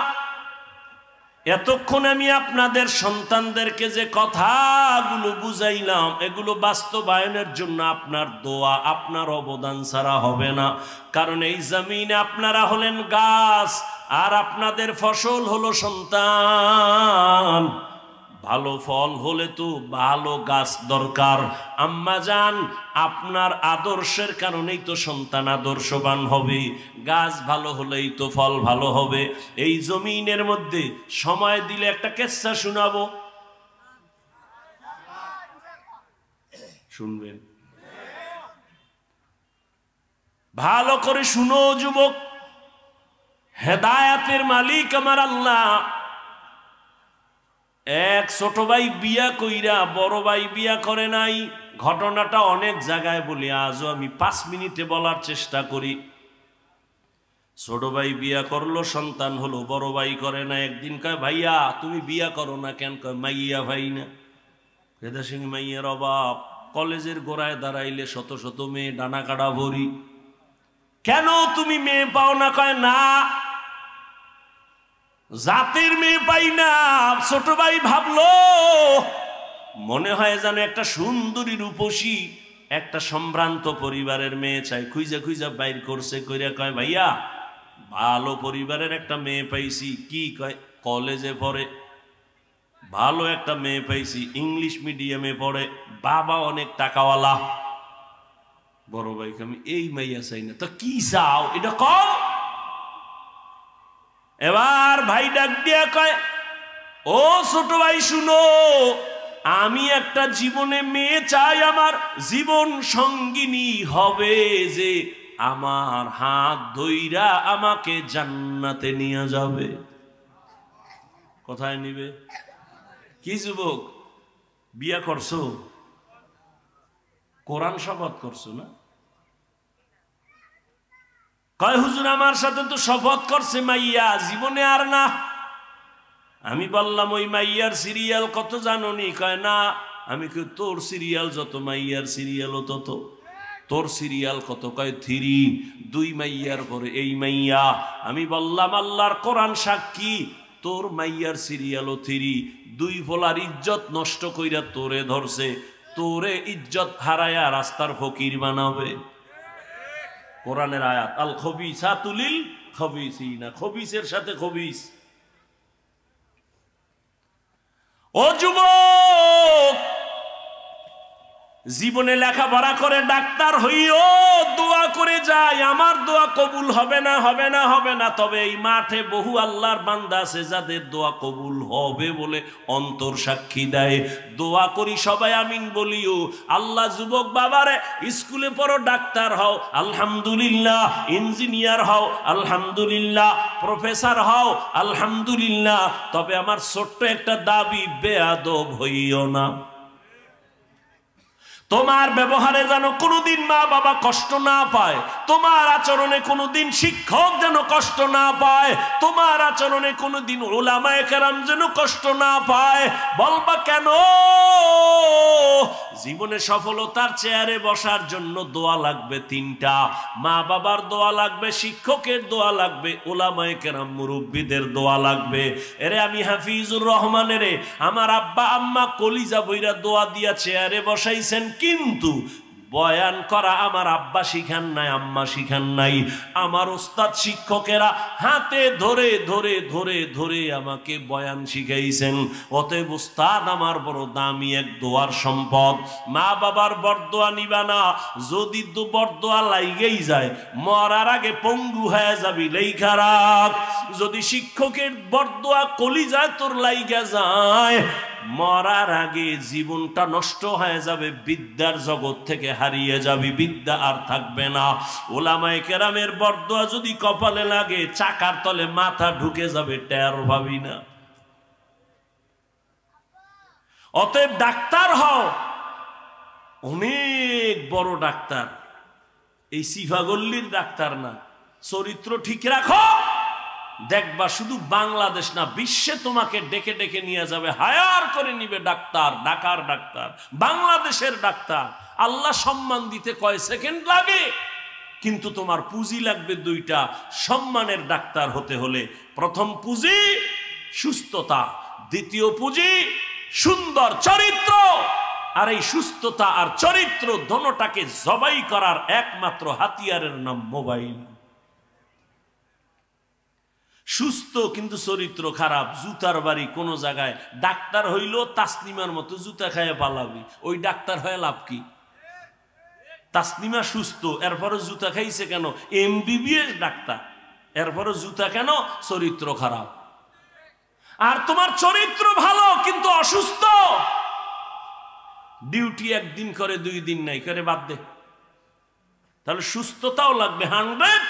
এতক্ষণ আমি আপনাদের সন্তানদেরকে যে কথাগুলো বুঝাইলাম এগুলো বাস্তবায়নের জন্য আপনার দোয়া আপনার অবদান ছাড়া হবে না কারণ এই জমিনে আপনারা হলেন গাছ আর আপনাদের ফসল হলো সন্তান ভালো ফল হলে তো ভালো গাছ দরকার আম্মা যান আপনার আদর্শের কারণেই তো সন্তান আদর্শবান হবে গাছ ভালো হলেই তো ফল ভালো হবে এই জমিনের মধ্যে সময় দিলে একটা কেচ্ছা শোনাবো শুনবেন ভালো করে শুনো যুবক হেদায়াতের মালিক আমার আল্লাহ এক ছোট ভাই বিয়া কইরা বড় ভাই বিয়া করে নাই ঘটনাটা অনেক জায়গায় বলি আজও আমি পাঁচ মিনিটে বলার চেষ্টা করি ছোট ভাই বিয়া করলো সন্তান হলো বড় ভাই করে না একদিন কয় ভাইয়া তুমি বিয়া করো না কেন কয় মাইয়া ভাই না রেদা সিং মাইয়ের অভাব কলেজের গোড়ায় দাঁড়াইলে শত শত মেয়ে ডানা কাটা ভরি কেন তুমি মেয়ে পাও না কয় না জাতির মেয়ে পাই না ছোট ভাই ভাবলো মনে হয় যেন একটা সুন্দরী রূপসী একটা সম্ভ্রান্ত পরিবারের মেয়ে চাই খুঁজা খুঁজা বাইর করছে কইরা কয় ভাইয়া ভালো পরিবারের একটা মেয়ে পাইছি কি কয় কলেজে পড়ে ভালো একটা মেয়ে পাইছি ইংলিশ মিডিয়ামে পড়ে বাবা অনেক টাকাওয়ালা বড় ভাইকে আমি এই মাইয়া চাই না তো কি চাও এটা কম এবার ভাই ডাক দিয়া কয় ও ছোট ভাই শুনো আমি একটা জীবনে মেয়ে চাই আমার জীবন সঙ্গিনী হবে যে আমার হাত ধইরা আমাকে জান্নাতে নিয়ে যাবে কোথায় নিবে কি যুবক বিয়া করছো কোরআন শপথ করছো না কয় হুজুর আমার সাথে তো শপথ করছে মাইয়া জীবনে আর না আমি বললাম ওই মাইয়ার সিরিয়াল কত জাননি কয় না আমি কি তোর সিরিয়াল যত মাইয়ার সিরিয়ালও তত তোর সিরিয়াল কত কয় থিরি দুই মাইয়ার পরে এই মাইয়া আমি বললাম আল্লাহর কোরআন সাক্ষী তোর মাইয়ার সিরিয়ালও থিরি দুই ফোলার ইজ্জত নষ্ট কইরা তোরে ধরছে তোরে ইজ্জত হারায়া রাস্তার ফকির বানাবে কোরআনের আয়াত আল খবিসা তুলিল খবিসিনা খবিসের সাথে খবিস ও যুবক জীবনে লেখাপড়া করে ডাক্তার হইও দোয়া করে যায় আমার দোয়া কবুল হবে না হবে না হবে না তবে এই মাঠে বহু আল্লাহর বান্দা আছে যাদের দোয়া কবুল হবে বলে অন্তর সাক্ষী দেয় দোয়া করি সবাই আমিন বলিও আল্লাহ যুবক বাবারে স্কুলে পড়ো ডাক্তার হও আলহামদুলিল্লাহ ইঞ্জিনিয়ার হও আলহামদুলিল্লাহ প্রফেসর হও আলহামদুলিল্লাহ তবে আমার ছোট্ট একটা দাবি বেয়াদব হইও না তোমার ব্যবহারে যেন কোনোদিন মা বাবা কষ্ট না পায় তোমার আচরণে কোনোদিন শিক্ষক যেন কষ্ট না পায় তোমার আচরণে কোনোদিন ওলামায় কেরাম যেন কষ্ট না পায় বলবা কেন জীবনে সফলতার চেয়ারে বসার জন্য দোয়া লাগবে তিনটা মা বাবার দোয়া লাগবে শিক্ষকের দোয়া লাগবে ওলামায় কেরাম মুরব্বীদের দোয়া লাগবে এরে আমি হাফিজুর রহমানের আমার আব্বা আম্মা কলিজা বইরা দোয়া দিয়া চেয়ারে বসাইছেন কিন্তু বয়ান করা আমার আব্বা শিখান নাই আম্মা শিখান নাই আমার ওস্তাদ শিক্ষকেরা হাতে ধরে ধরে ধরে ধরে আমাকে বয়ান শিখাইছেন অতএব ওস্তাদ আমার বড় দামি এক দোয়ার সম্পদ মা বাবার বরদোয়া নিবা না যদি দু বরদোয়া লাইগেই যায় মরার আগে পঙ্গু হয়ে যাবি খারাপ যদি শিক্ষকের বরদোয়া যায় তোর লাইগা যায় মরার আগে জীবনটা নষ্ট হয়ে যাবে বিদ্যার জগৎ থেকে হারিয়ে যাবে বিদ্যা আর থাকবে না ওলামায় কেরামের বরদোয়া যদি কপালে লাগে চাকার তলে মাথা ঢুকে যাবে টের ভাবি না অতএব ডাক্তার হও অনেক বড় ডাক্তার এই সিফাগল্লির ডাক্তার না চরিত্র ঠিক রাখো দেখবা শুধু বাংলাদেশ না বিশ্বে তোমাকে ডেকে ডেকে নিয়ে যাবে হায়ার করে নিবে ডাক্তার ডাকার ডাক্তার বাংলাদেশের ডাক্তার আল্লাহ সম্মান দিতে কয় সেকেন্ড লাগে কিন্তু তোমার পুঁজি লাগবে দুইটা সম্মানের ডাক্তার হতে হলে প্রথম পুঁজি সুস্থতা দ্বিতীয় পুঁজি সুন্দর চরিত্র আর এই সুস্থতা আর চরিত্র দনোটাকে জবাই করার একমাত্র হাতিয়ারের নাম মোবাইল সুস্থ কিন্তু চরিত্র খারাপ জুতার বাড়ি কোনো জায়গায় ডাক্তার হইল তাসলিমার মতো জুতা খাইয়ে পালাবি ওই ডাক্তার হয়ে লাভ কি তাসলিমা সুস্থ এরপরও জুতা খাইছে কেন এমবিবিএস ডাক্তার এরপরও জুতা কেন চরিত্র খারাপ আর তোমার চরিত্র ভালো কিন্তু অসুস্থ ডিউটি একদিন করে দুই দিন নাই করে বাদ দে তাহলে সুস্থতাও লাগবে হান্ড্রেড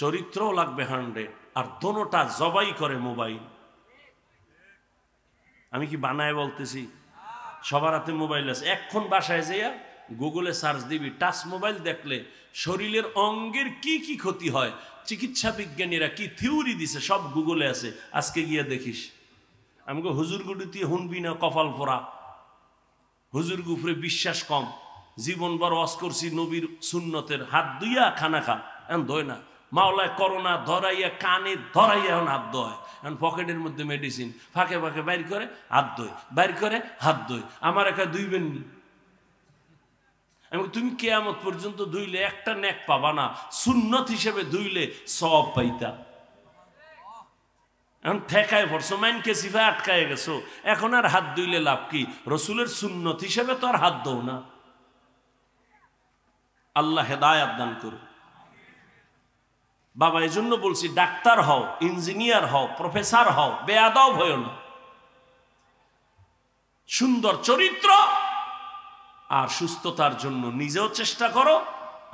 চরিত্রও লাগবে হান্ড্রেড আর দোনোটা জবাই করে মোবাইল আমি কি বানায় বলতেছি সবার হাতে মোবাইল আছে এক্ষণ বাসায় যেয়া গুগলে সার্চ দিবি টাচ মোবাইল দেখলে শরীরের অঙ্গের কি কি ক্ষতি হয় চিকিৎসা বিজ্ঞানীরা কি থিওরি দিছে সব গুগলে আছে আজকে গিয়ে দেখিস আমাকে হুজুরগুড়িতে হুনবি না কপাল ফোরা হুজুর গুফরে বিশ্বাস কম জীবনবার অস করছি নবীর সুন্নতের হাত দুইয়া খানা খা এন দয় না মাওলায় করোনা ধরাইয়া কানে ধরাইয়া এখন হাত দোয় এখন পকেটের মধ্যে মেডিসিন ফাঁকে ফাঁকে বাইর করে হাত দোয় বাইর করে হাত দোয় আমার একা দুইবেন আমি তুমি কেয়ামত পর্যন্ত ধুইলে একটা নেক পাবা না সুন্নত হিসেবে ধুইলে সব পাইতা এখন ঠেকায় পড়ছো মাইনকে সিফা আটকায় গেছো এখন আর হাত ধুইলে লাভ কি রসুলের সুন্নত হিসেবে তো আর হাত দৌ না আল্লাহ হেদায়াত দান করুক বাবা এই জন্য বলছি ডাক্তার হও ইঞ্জিনিয়ার হও প্রফেসর হও বেয়াদব হয়েও না সুন্দর চরিত্র আর সুস্থতার জন্য নিজেও চেষ্টা করো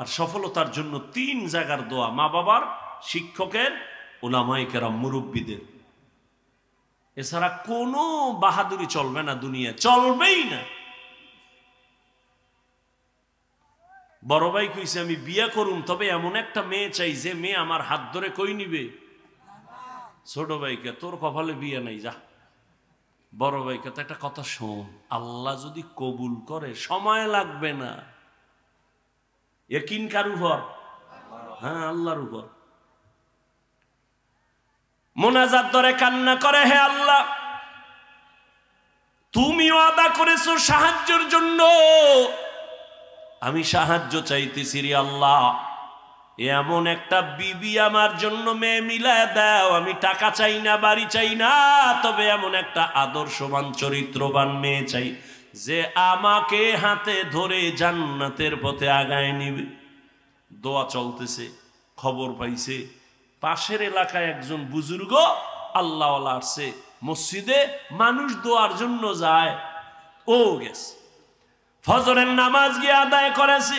আর সফলতার জন্য তিন জায়গার দোয়া মা বাবার শিক্ষকের ওলামাইকেরা মুরব্বীদের এছাড়া কোনো বাহাদুরি চলবে না দুনিয়া চলবেই না বড় ভাই কইছে আমি বিয়া করুম তবে এমন একটা মেয়ে চাই যে মেয়ে আমার হাত ধরে কই নিবে ছোট ভাইকে তোর কপালে বিয়ে নাই যা বড় ভাইকে তো একটা কথা শোন আল্লাহ যদি কবুল করে সময় লাগবে না একিন কার উপর হ্যাঁ আল্লাহর উপর মোনাজার দরে কান্না করে হে আল্লাহ তুমিও আদা করেছো সাহায্যের জন্য আমি সাহায্য চাইতেছি রে আল্লাহ এমন একটা বিবি আমার জন্য মেয়ে মিলায় দাও আমি টাকা চাই না বাড়ি চাই না তবে এমন একটা আদর্শবান চরিত্রবান মেয়ে চাই যে আমাকে হাতে ধরে জান্নাতের পথে আগায় নিবে দোয়া চলতেছে খবর পাইছে পাশের এলাকায় একজন বুজুর্গ আল্লাহ আসছে মসজিদে মানুষ দোয়ার জন্য যায় ও গেছে ফজরের নামাজ গিয়ে আদায় করেছি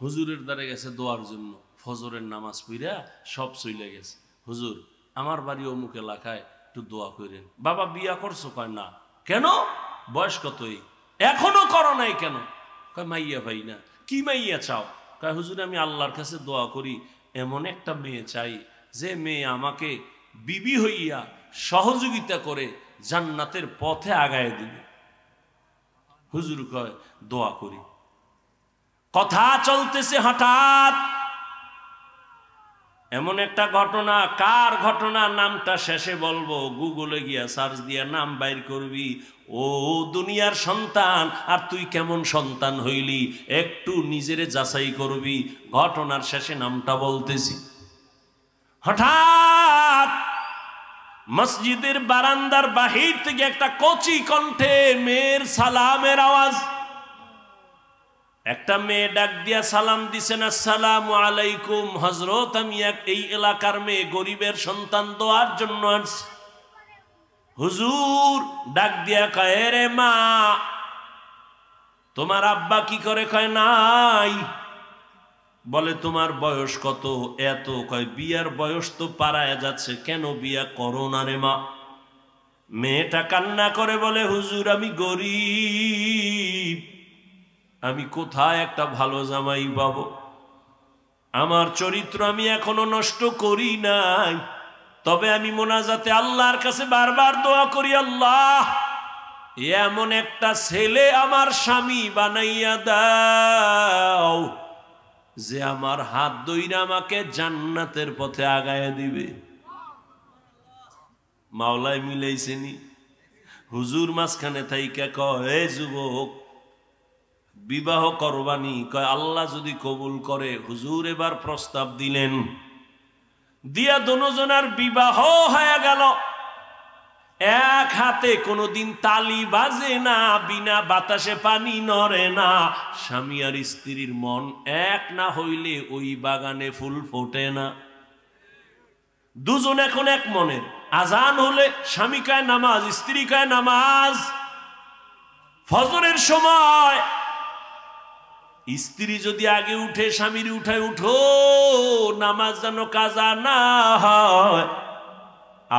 হুজুরের দ্বারে গেছে দোয়ার জন্য ফজরের নামাজ পুইরা সব চইলে গেছে হুজুর আমার বাড়ি অমুক এলাকায় একটু দোয়া করেন বাবা বিয়া করছো কয় না কেন বয়স কতই এখনো করো নাই কেন কয় মাইয়া ভাই না কি মাইয়া চাও কয় হুজুর আমি আল্লাহর কাছে দোয়া করি এমন একটা মেয়ে চাই যে মেয়ে আমাকে বিবি হইয়া সহযোগিতা করে জান্নাতের পথে আগায় দিবে হুজুর কয় দোয়া করি কথা চলতেছে হঠাৎ এমন একটা ঘটনা কার ঘটনা নামটা শেষে বলবো গুগলে গিয়া সার্চ দিয়া নাম বাইর করবি ও দুনিয়ার সন্তান আর তুই কেমন সন্তান হইলি একটু নিজেরে যাচাই করবি ঘটনার শেষে নামটা বলতেছি হঠাৎ মসজিদের বারান্দার বাহির থেকে একটা কচি কণ্ঠে মেয়ের সালামের আওয়াজ একটা মেয়ে ডাক দিয়া সালাম দিছেন আসসালাম আলাইকুম হজরত আমি এক এই এলাকার মেয়ে গরিবের সন্তান দোয়ার জন্য আসছি হুজুর ডাক দিয়া কয়ে রে মা তোমার আব্বা কি করে কয় নাই বলে তোমার বয়স কত এত কয় বিয়ার বয়স তো পাড়ায় যাচ্ছে কেন বিয়া করো না রে মা মেয়েটা কান্না করে বলে হুজুর আমি গরিব আমি কোথায় একটা ভালো জামাই পাব আমার চরিত্র আমি এখনো নষ্ট করি নাই তবে আমি মোনাজাতে আল্লাহর কাছে বারবার দোয়া করি আল্লাহ এমন একটা ছেলে আমার স্বামী বানাইয়া দাও যে আমার হাত দইরা আমাকে জান্নাতের পথে আগায় দিবে মাওলায় মিলাইছেনি হুজুর মাঝখানে থাইকা কয় যুবক বিবাহ করবানি কয় আল্লাহ যদি কবুল করে হুজুর এবার প্রস্তাব দিলেন দিয়া দুজনার বিবাহ হয়ে গেল এক হাতে কোনোদিন তালি বাজে না বিনা বাতাসে পানি নড়ে না স্বামী আর স্ত্রীর মন এক না হইলে ওই বাগানে ফুল ফোটে না দুজন এখন এক মনের আজান হলে স্বামী কায় নামাজ স্ত্রী কায় নামাজ ফজরের সময় স্ত্রী যদি আগে উঠে স্বামীর উঠায় উঠো নামাজ যেন কাজা না হয়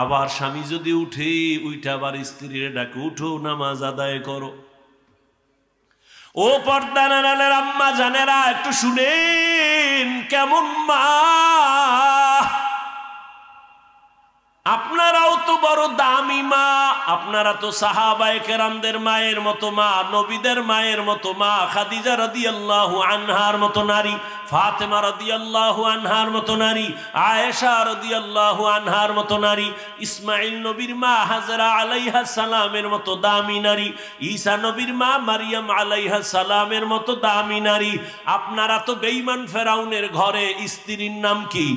আবার স্বামী যদি উঠে উইটা আবার স্ত্রীর ডাকে উঠো নামাজ আদায় করো ও পর্দানের আম্মা জানেরা একটু শুনেন কেমন মা আপনারাও তো বড় দামি মা আপনারা তো সাহাবায় কেরামদের মায়ের মতো মা নবীদের মায়ের মতো মা খাদিজা রদি আল্লাহ আনহার মতো নারী ফাতেমা রদি আল্লাহ আনহার মতো নারী আয়েশা রদি আল্লাহ আনহার মতো নারী ইসমাইল নবীর মা হাজরা আলাইহা সালামের মতো দামি নারী ঈসা নবীর মা মারিয়াম আলাইহা সালামের মতো দামি নারী আপনারা তো বেইমান ফেরাউনের ঘরে স্ত্রীর নাম কি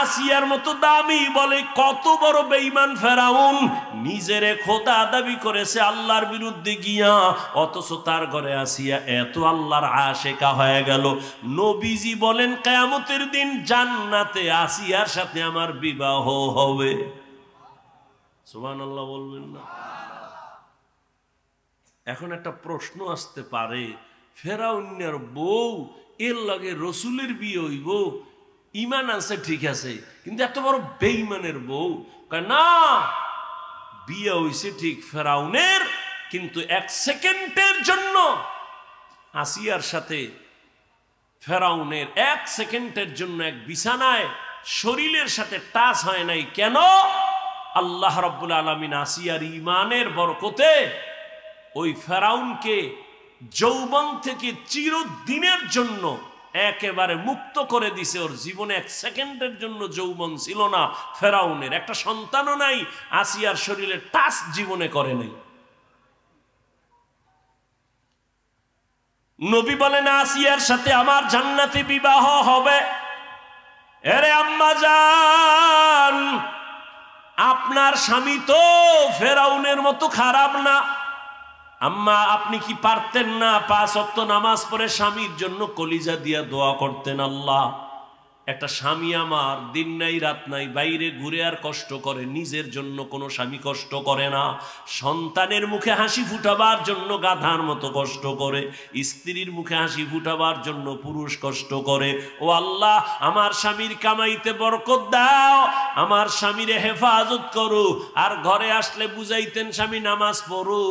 আসিয়ার মতো দামি বলে কত বড় বেইমান ফেরাউন নিজেরে খোদা দাবি করেছে আল্লাহর বিরুদ্ধে গিয়া অথচ তার ঘরে আসিয়া এত আল্লাহর আশেকা হয়ে গেল নবীজি বলেন কেয়ামতের দিন জান্নাতে আসিয়ার সাথে আমার বিবাহ হবে সুবান আল্লাহ বলবেন না এখন একটা প্রশ্ন আসতে পারে ফেরাউনের বউ এর লগে রসুলের বিয়ে হইব ইমান আছে ঠিক আছে কিন্তু এত বড় বেইমানের বউ না বিয়ে হয়েছে ঠিক ফেরাউনের কিন্তু এক সেকেন্ডের জন্য আসিয়ার সাথে ফেরাউনের এক সেকেন্ডের জন্য এক বিছানায় শরীরের সাথে টাচ হয় নাই কেন আল্লাহ রব্বুল আলমিন আসিয়ার ইমানের বরকতে ওই ফেরাউনকে যৌবন থেকে চিরদিনের জন্য একেবারে মুক্ত করে দিছে ওর জীবনে এক সেকেন্ডের জন্য যৌবন ছিল না ফেরাউনের একটা সন্তানও নাই আসিয়ার শরীরে টাচ জীবনে করে নাই নবী বলেন আসিয়ার সাথে আমার জান্নাতি বিবাহ হবে এরে আম্মা যান আপনার স্বামী তো ফেরাউনের মতো খারাপ না আম্মা আপনি কি পারতেন না পাঁচ অত্ত নামাজ পড়ে স্বামীর জন্য কলিজা দিয়া দোয়া করতেন আল্লাহ একটা স্বামী আমার দিন নাই রাত নাই বাইরে ঘুরে আর কষ্ট করে নিজের জন্য কোনো স্বামী কষ্ট করে না সন্তানের মুখে হাসি ফুটাবার জন্য গাধার মতো কষ্ট করে স্ত্রীর মুখে হাসি ফুটাবার জন্য পুরুষ কষ্ট করে ও আল্লাহ আমার স্বামীর কামাইতে বরকত দাও আমার স্বামীর হেফাজত করো আর ঘরে আসলে বুঝাইতেন স্বামী নামাজ পড়ো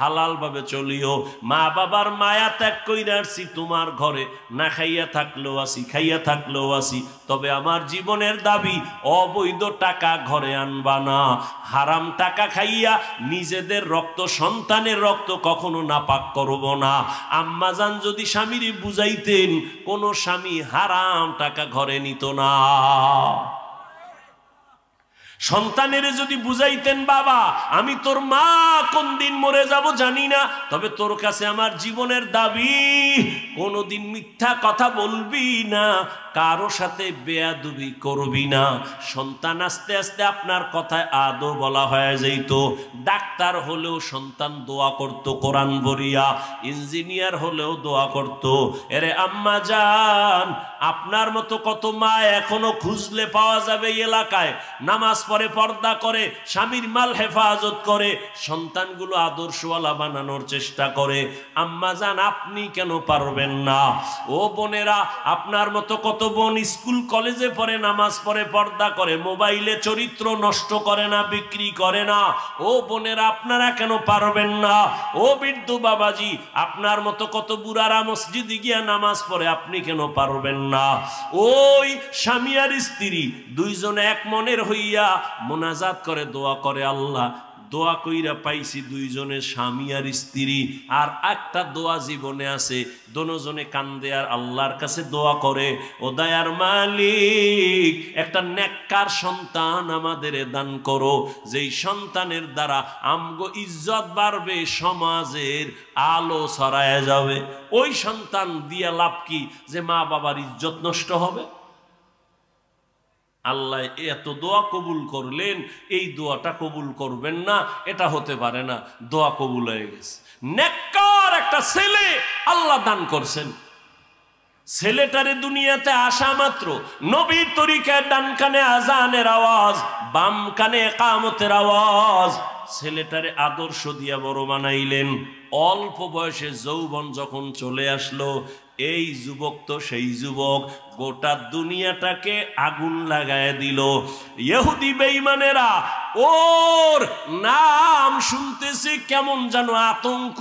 হালালভাবে চলিও মা বাবার মায়া ত্যাগ কইরা আসি তোমার ঘরে না খাইয়া থাকলেও আসি খাইয়া থাকলেও আসি আছি তবে আমার জীবনের দাবি অবৈধ টাকা ঘরে আনবা না হারাম টাকা খাইয়া নিজেদের রক্ত সন্তানের রক্ত কখনো নাপাক করব না আম্মা যান যদি স্বামীর বুঝাইতেন কোন স্বামী হারাম টাকা ঘরে নিত না সন্তানের যদি বুঝাইতেন বাবা আমি তোর মা কোন দিন মরে যাব জানি না তবে তোর কাছে আমার জীবনের দাবি কোনোদিন মিথ্যা কথা বলবি না কারো সাথে বেয়াদুবি করবি না সন্তান আস্তে আস্তে আপনার কথায় আদৌ বলা হয়ে যেত ডাক্তার হলেও সন্তান দোয়া করত কোরআন বরিয়া ইঞ্জিনিয়ার হলেও দোয়া করত এরে আম্মা যান আপনার মতো কত মা এখনো খুঁজলে পাওয়া যাবে এলাকায় নামাজ পরে পর্দা করে স্বামীর মাল হেফাজত করে সন্তানগুলো আদর্শওয়ালা বানানোর চেষ্টা করে আম্মা যান আপনি কেন পারবেন না ও বোনেরা আপনার মতো কত বোন স্কুল কলেজে পড়ে নামাজ পড়ে পর্দা করে মোবাইলে চরিত্র নষ্ট করে না বিক্রি করে না ও বোনেরা আপনারা কেন পারবেন না ও বিদ্যু বাবাজি আপনার মতো কত বুড়ারা মসজিদ গিয়া নামাজ পড়ে আপনি কেন পারবেন না ওই স্বামী আর স্ত্রী দুইজনে এক মনের হইয়া মোনাজাত করে দোয়া করে আল্লাহ দোয়া কইরা পাইছি দুইজনের স্বামী আর স্ত্রী আর একটা দোয়া জীবনে আছে দোনোজনে কান্দে আর আল্লাহর কাছে দোয়া করে ও দায়ার মালিক একটা নেককার সন্তান আমাদের দান করো যেই সন্তানের দ্বারা আমগো ইজ্জত বাড়বে সমাজের আলো ছড়ায় যাবে ওই সন্তান দিয়া লাভ কি যে মা বাবার ইজ্জত নষ্ট হবে আল্লাহ এত দোয়া কবুল করলেন এই দোয়াটা কবুল করবেন না এটা হতে পারে না দোয়া কবুল হয়ে গেছে নেককার একটা ছেলে আল্লাহ দান করছেন ছেলেটারে দুনিয়াতে আসা মাত্র নবীর তরিকার ডান কানে আজানের আওয়াজ বাম কানে কামতের আওয়াজ ছেলেটারে আদর্শ দিয়া বড় বানাইলেন অল্প বয়সে যৌবন যখন চলে আসলো এই যুবক তো সেই যুবক গোটা দুনিয়াটাকে আগুন লাগায় দিল ইহুদি বেইমানেরা ওর নাম শুনতেছে কেমন যেন আতঙ্ক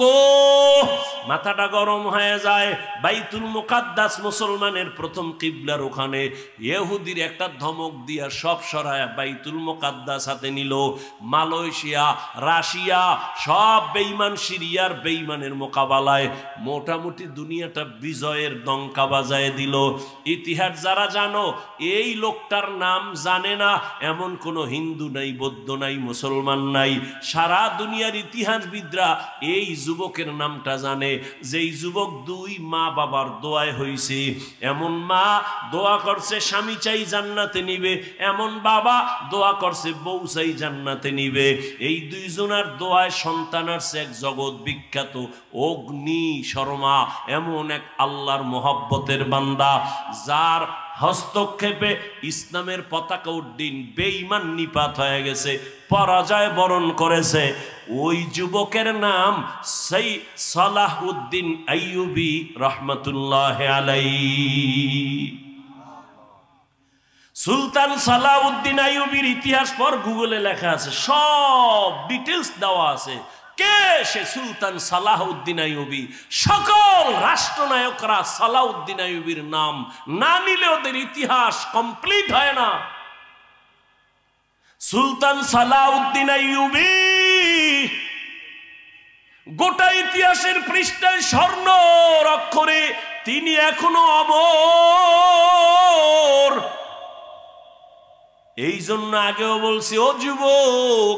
মাথাটা গরম হয়ে যায় বাইতুল মুকাদ্দাস মুসলমানের প্রথম কিবলার ওখানে ইহুদির একটা ধমক দিয়া সব সরায় বাইতুল মুকাদ্দাস হাতে নিল মালয়েশিয়া রাশিয়া সব বেইমান সিরিয়ার বেইমানের মোকাবেলায় মোটামুটি দুনিয়াটা বিজয়ের দঙ্কা বাজায় দিল ইতিহাস যারা জানো এই লোকটার নাম জানে না এমন কোনো হিন্দু নাই বৌদ্ধ নাই মুসলমান নাই সারা দুনিয়ার ইতিহাসবিদরা এই যুবকের নামটা জানে যেই যুবক দুই মা বাবার দোয়ায় হইছে এমন মা দোয়া করছে স্বামী চাই জান্নাতে নিবে এমন বাবা দোয়া করছে বউ চাই জান্নাতে নিবে এই দুইজনার দোয়ায় সন্তান আসছে এক জগৎ বিখ্যাত অগ্নি শর্মা এমন এক আল্লাহর মহাব্বতের বান্দা যা যার হস্তক্ষেপে ইসলামের পতাকা উড্ডিন বেঈমান নিপাত হয়ে গেছে পরাজয় বরণ করেছে ওই যুবকের নাম সেই সালাহ উদ্দিন আইয়ুবি রহমতুল্লাহ আলাই সুলতান সালাউদ্দিন আইয়ুবির ইতিহাস পর গুগলে লেখা আছে সব ডিটেলস দেওয়া আছে কে সে সুলতান সালাহউদ্দিন আয়ুবি সকল রাষ্ট্রনায়করা সালাহউদ্দিন আয়ুবির নাম না নিলে ওদের ইতিহাস কমপ্লিট হয় না সুলতান সালাহউদ্দিন আয়ুবি গোটা ইতিহাসের পৃষ্ঠায় স্বর্ণ অক্ষরে তিনি এখনো অমর এই জন্য আগেও বলছি ও যুবক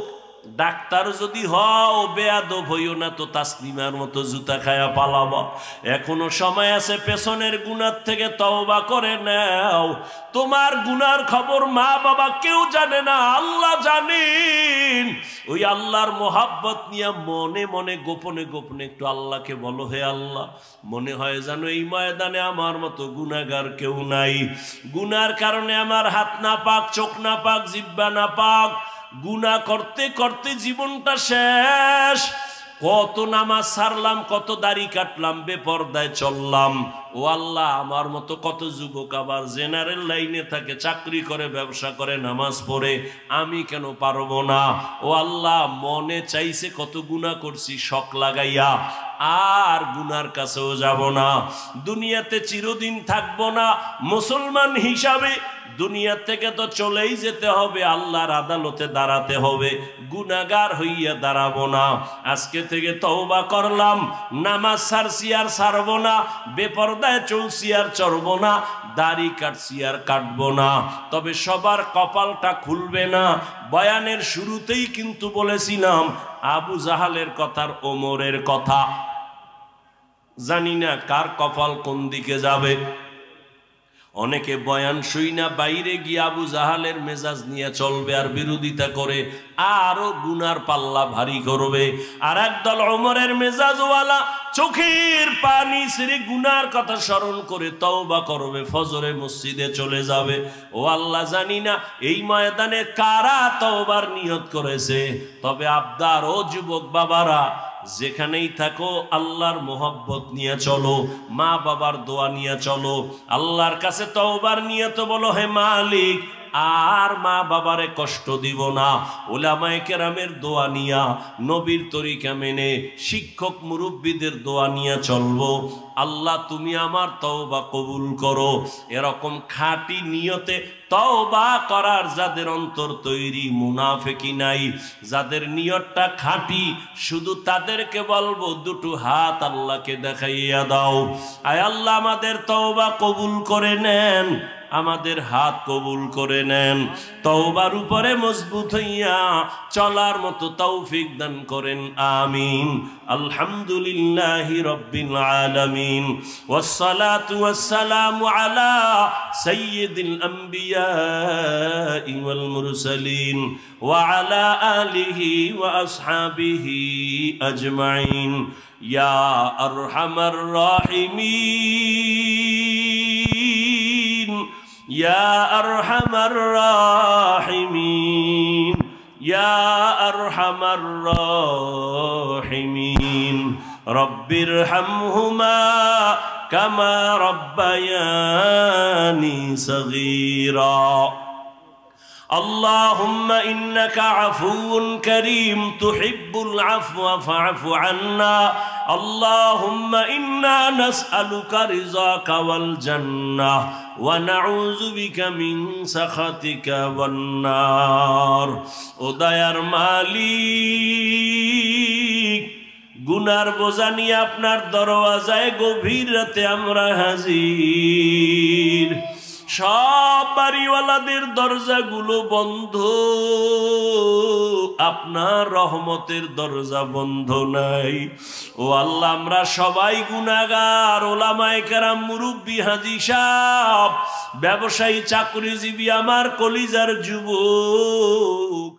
ডাক্তার যদি হও বেয়াদ হইও না তো তাসলিমার মতো জুতা খায়া পালাব এখনো সময় আছে পেছনের গুনার থেকে তওবা করে নাও তোমার গুনার খবর মা বাবা কেউ জানে না আল্লাহ জানেন ওই আল্লাহর মোহাব্বত নিয়ে মনে মনে গোপনে গোপনে একটু আল্লাহকে বলো হে আল্লাহ মনে হয় জানো এই ময়দানে আমার মতো গুনাগার কেউ নাই গুনার কারণে আমার হাত না পাক চোখ না পাক জিব্বা না পাক গুনা করতে করতে জীবনটা শেষ কত নামাজ সারলাম কত দাড়ি কাটলাম বেপর্দায় চললাম ও আল্লাহ আমার মতো কত যুবক আবার জেনারেল লাইনে থাকে চাকরি করে ব্যবসা করে নামাজ পড়ে আমি কেন পারব না ও আল্লাহ মনে চাইছে কত গুণা করছি শখ লাগাইয়া আর গুনার কাছেও যাব না দুনিয়াতে চিরদিন থাকব না মুসলমান হিসাবে দুনিয়া থেকে তো চলেই যেতে হবে আল্লাহর আদালতে দাঁড়াতে হবে গুনাগার হইয়া দাঁড়াবো না আজকে থেকে তওবা করলাম নামাজ সারছি আর সারবো না বেপরদায় চলছি আর চড়বো না দাড়ি কাটছি আর কাটবো না তবে সবার কপালটা খুলবে না বয়ানের শুরুতেই কিন্তু বলেছিলাম আবু জাহালের কথার ওমরের কথা জানি না কার কপাল কোন দিকে যাবে অনেকে বয়ান শুই না বাইরে গিয়ে আবু জাহালের মেজাজ নিয়ে চলবে আর বিরোধিতা করে আরো গুনার পাল্লা ভারী করবে আর একদল অমরের মেজাজওয়ালা চোখের পানি শ্রী গুনার কথা স্মরণ করে তওবা করবে ফজরে মসজিদে চলে যাবে ও আল্লাহ জানি না এই ময়দানে কারা তওবার নিয়ত করেছে তবে আবদার ও যুবক বাবারা যেখানেই থাকো আল্লাহর মোহব্বত নিয়ে চলো মা বাবার দোয়া নিয়ে চলো আল্লাহর কাছে তওবার নিয়ে তো বলো হে মালিক আর মা বাবারে কষ্ট দিব না ওলামায় কেরামের দোয়া নিয়া নবীর তরিকা মেনে শিক্ষক মুরব্বীদের দোয়া নিয়া চলবো আল্লাহ তুমি আমার তওবা কবুল করো এরকম খাঁটি নিয়তে তওবা করার যাদের অন্তর তৈরি মুনাফেকি নাই যাদের নিয়তটা খাঁটি শুধু তাদেরকে বলবো দুটো হাত আল্লাহকে দেখাইয়া দাও আয় আল্লাহ আমাদের তওবা কবুল করে নেন আমাদের হাত কবুল করে নেন তৌবার উপরে মজবুত হইয়া চলার মতো তৌফিক দান করেন আমিন আলহামদুলিল্লাহি রব্বিল আলামিন ওয়াস সালাতু ওয়াস সালামু আলা সাইয়্যিদিল আমবিয়া ওয়াল মুরসালিন ওয়া আলা আলিহি ওয়া আসহাবিহি আজমাইন ইয়া আরহামার রাহিমিন يا أرحم الراحمين يا أرحم الراحمين رب ارحمهما كما ربياني صغيراً اللهم إنك عفو كريم تحب العفو فاعف عنا اللهم إنا نسألك رضاك والجنة ونعوذ بك من سخطك والنار ودير ماليك গুনার বোঝা নিয়ে আপনার দরওয়াজায় গভীর রাতে আমরা হাজির সব বাড়িওয়ালাদের দরজাগুলো বন্ধ আপনার রহমতের দরজা বন্ধ নাই ও আল্লাহ আমরা সবাই গুণাগার ওলামায় কারাম মুরব্বী হাজি সাব ব্যবসায়ী চাকরিজীবী আমার কলিজার যুবক